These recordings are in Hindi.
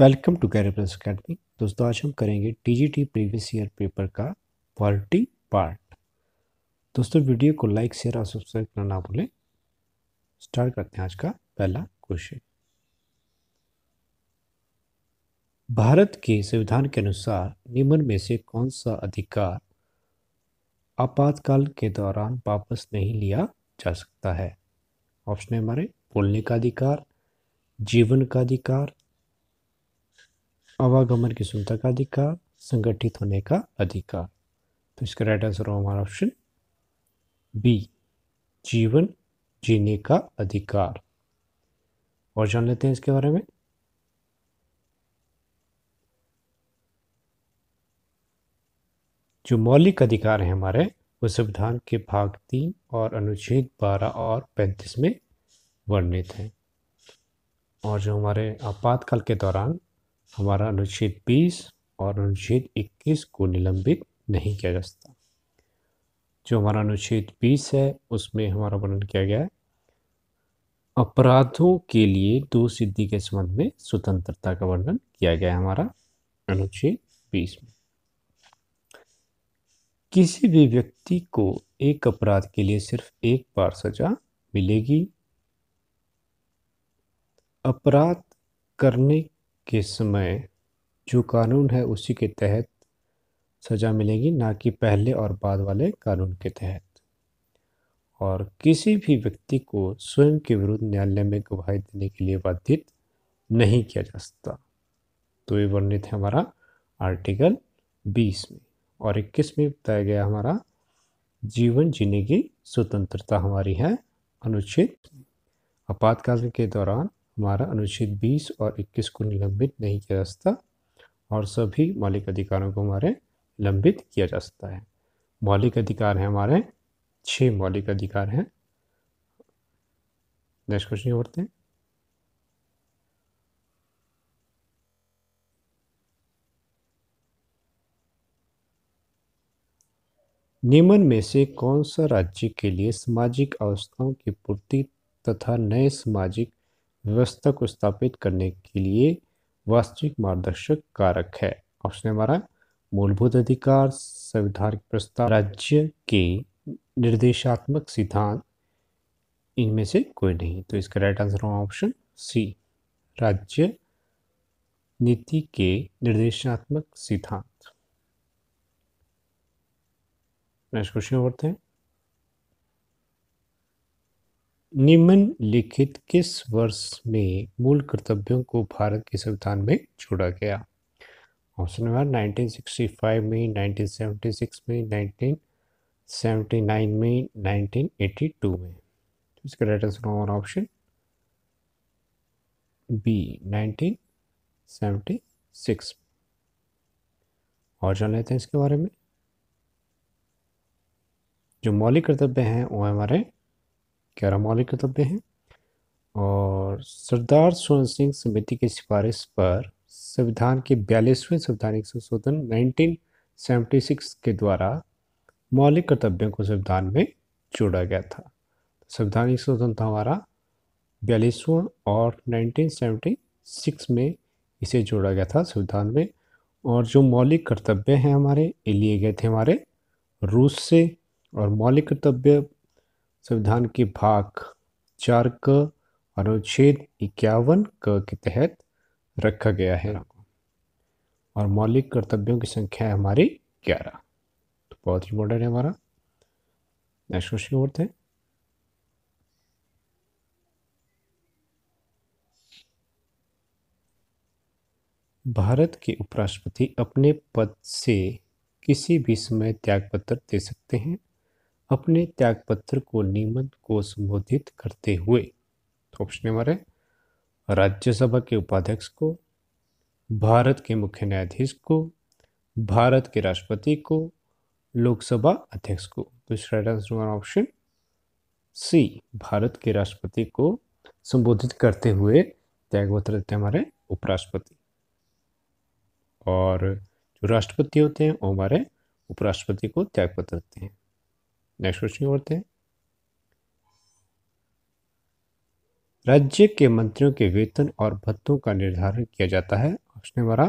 वेलकम टू कैरेपल्स अकेडमी दोस्तों आज हम करेंगे टीजीटी प्रीवियस ईयर पेपर का पॉलिटी पार्ट दोस्तों वीडियो को लाइक शेयर और सब्सक्राइब करना ना भूलें स्टार्ट करते हैं आज का पहला क्वेश्चन भारत के संविधान के अनुसार निम्न में से कौन सा अधिकार आपातकाल के दौरान वापस नहीं लिया जा सकता है ऑप्शन है हमारे बोलने का अधिकार जीवन का अधिकार आवागमन की सुविधा का अधिकार संगठित होने का अधिकार तो इसका राइट आंसर होगा हमारा ऑप्शन बी जीवन जीने का अधिकार और जान लेते हैं इसके बारे में जो मौलिक अधिकार हैं हमारे वो संविधान के भाग तीन और अनुच्छेद बारह और पैंतीस में वर्णित हैं और जो हमारे आपातकाल के दौरान हमारा अनुच्छेद बीस और अनुच्छेद इक्कीस को निलंबित नहीं किया जा सकता जो हमारा अनुच्छेद बीस है उसमें हमारा वर्णन किया गया है अपराधों के लिए दो सिद्धि के संबंध में स्वतंत्रता का वर्णन किया गया है हमारा अनुच्छेद बीस में किसी भी व्यक्ति को एक अपराध के लिए सिर्फ एक बार सजा मिलेगी अपराध करने के समय जो कानून है उसी के तहत सज़ा मिलेगी ना कि पहले और बाद वाले कानून के तहत और किसी भी व्यक्ति को स्वयं के विरुद्ध न्यायालय में गवाही देने के लिए बाधित नहीं किया जा सकता तो ये वर्णित है हमारा आर्टिकल 20 में और 21 में बताया गया हमारा जीवन जीने की स्वतंत्रता हमारी है अनुच्छेद आपातकाल के दौरान हमारा अनुच्छेद 20 और 21 को निलंबित नहीं किया जा सकता और सभी मौलिक अधिकारों को हमारे लंबित किया जा सकता है मौलिक अधिकार हैं हमारे छः मौलिक अधिकार हैं नेक्स्ट क्वेश्चन बढ़ते हैं निम्न में से कौन सा राज्य के लिए सामाजिक अवस्थाओं की पूर्ति तथा नए सामाजिक व्यवस्था को स्थापित करने के लिए वास्तविक मार्गदर्शक कारक है ऑप्शन हमारा मूलभूत अधिकार संविधान प्रस्ताव राज्य के निर्देशात्मक सिद्धांत इनमें से कोई नहीं तो इसका राइट आंसर होगा ऑप्शन सी राज्य नीति के निर्देशात्मक सिद्धांत नेक्स्ट क्वेश्चन बढ़ते हैं निम्नलिखित किस वर्ष में मूल कर्तव्यों को भारत के संविधान में जोड़ा गया ऑप्शन नंबर 1965 में 1976 में 1979 में 1982 में तो इसका राइट आंसर और ऑप्शन बी 1976 और जान लेते हैं इसके बारे में जो मौलिक कर्तव्य हैं वो हमारे ग्यारह मौलिक कर्तव्य हैं और सरदार सोहन सिंह समिति की सिफारिश पर संविधान के बयालीसवें संवैधानिक संशोधन 1976 के द्वारा मौलिक कर्तव्यों को संविधान में जोड़ा गया था संवैधानिक संशोधन था हमारा बयालीसवां और 1976 में इसे जोड़ा गया था संविधान में और जो मौलिक कर्तव्य हैं हमारे ये लिए गए थे हमारे रूस से और मौलिक कर्तव्य संविधान के भाग चार क अनुच्छेद इक्यावन क के तहत रखा गया है और मौलिक कर्तव्यों की संख्या है हमारी ग्यारह तो बहुत इंपॉर्टेंट है हमारा नेक्स्ट क्वेश्चन और थे भारत के उपराष्ट्रपति अपने पद से किसी भी समय त्यागपत्र दे सकते हैं अपने त्यागपत्र को नियमन को संबोधित करते हुए ऑप्शन तो नंबर है राज्यसभा के उपाध्यक्ष को भारत के मुख्य न्यायाधीश को भारत के राष्ट्रपति को लोकसभा अध्यक्ष को तो right answer option C Bharat के राष्ट्रपति को संबोधित करते हुए त्यागपत्र देते हैं हमारे उपराष्ट्रपति और जो राष्ट्रपति होते हैं वो हमारे उपराष्ट्रपति को त्यागपत्र देते हैं नेक्स्ट क्वेश्चन बढ़ते हैं राज्य के मंत्रियों के वेतन और भत्तों का निर्धारण किया जाता है ऑप्शन आ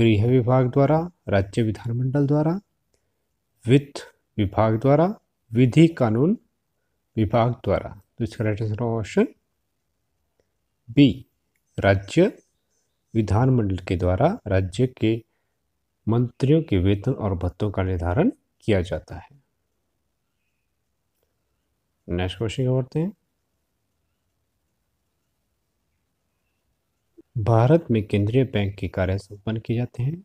गृह विभाग द्वारा राज्य विधानमंडल द्वारा वित्त विभाग द्वारा विधि कानून विभाग द्वारा तो इसका राइट आंसर ऑप्शन बी राज्य विधानमंडल के द्वारा राज्य के मंत्रियों के वेतन और भत्तों का निर्धारण किया जाता है नेक्स्ट क्वेश्चन क्या करते हैं भारत में केंद्रीय बैंक के कार्य संपन्न किए जाते हैं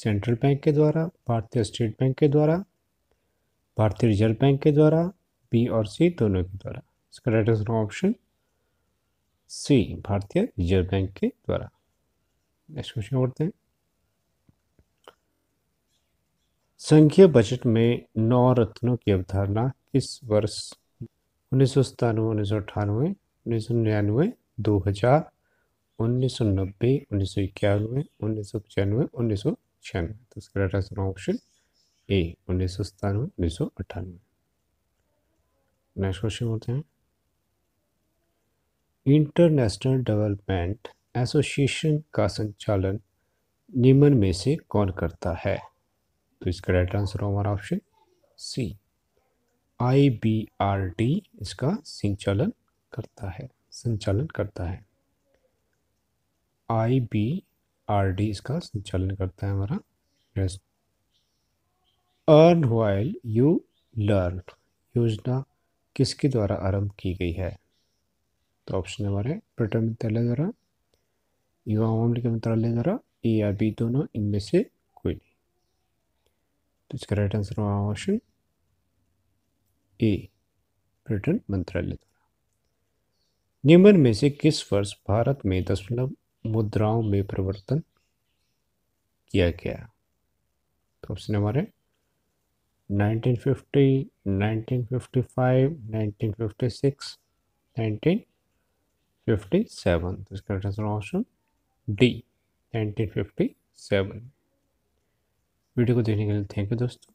सेंट्रल बैंक के द्वारा भारतीय स्टेट बैंक के द्वारा भारतीय रिजर्व बैंक के द्वारा बी और सी दोनों के द्वारा इसका राइट आंसर ऑप्शन सी भारतीय रिजर्व बैंक के द्वारा नेक्स्ट क्वेश्चन करते हैं संघीय बजट में नौ रत्नों की अवधारणा किस वर्ष उन्नीस सौ सतानवे उन्नीस सौ अठानवे उन्नीस सौ निन्यानवे दो हज़ार उन्नीस सौ नब्बे उन्नीस सौ इक्यानवे उन्नीस सौ पचानवे उन्नीस सौ छियानवे तो इसका राइट आंसर ऑप्शन ए उन्नीस सौ सतानवे उन्नीस सौ अट्ठानवे नेक्स्ट क्वेश्चन होते हैं इंटरनेशनल डेवलपमेंट एसोसिएशन का संचालन निम्न में से कौन करता है तो इसका राइट आंसर हमारा option C I B R D इसका संचालन करता है संचालन करता है आई बी आर डी इसका संचालन करता है हमारा अर्न वाइल यू लर्न योजना किसके द्वारा आरंभ की गई है तो ऑप्शन हमारे पर्यटन मंत्रालय द्वारा युवा मामले के मंत्रालय द्वारा ए या बी दोनों इनमें से कोई नहीं तो इसका राइट आंसर होगा ऑप्शन ए पर्यटन मंत्रालय द्वारा निम्न में से किस वर्ष भारत में दशमलव मुद्राओं में परिवर्तन किया गया तो ऑप्शन हमारे 1950, 1955, 1956, 1957. तो इसका ऑप्शन डी 1957. वीडियो को देखने के लिए थैंक यू दोस्तों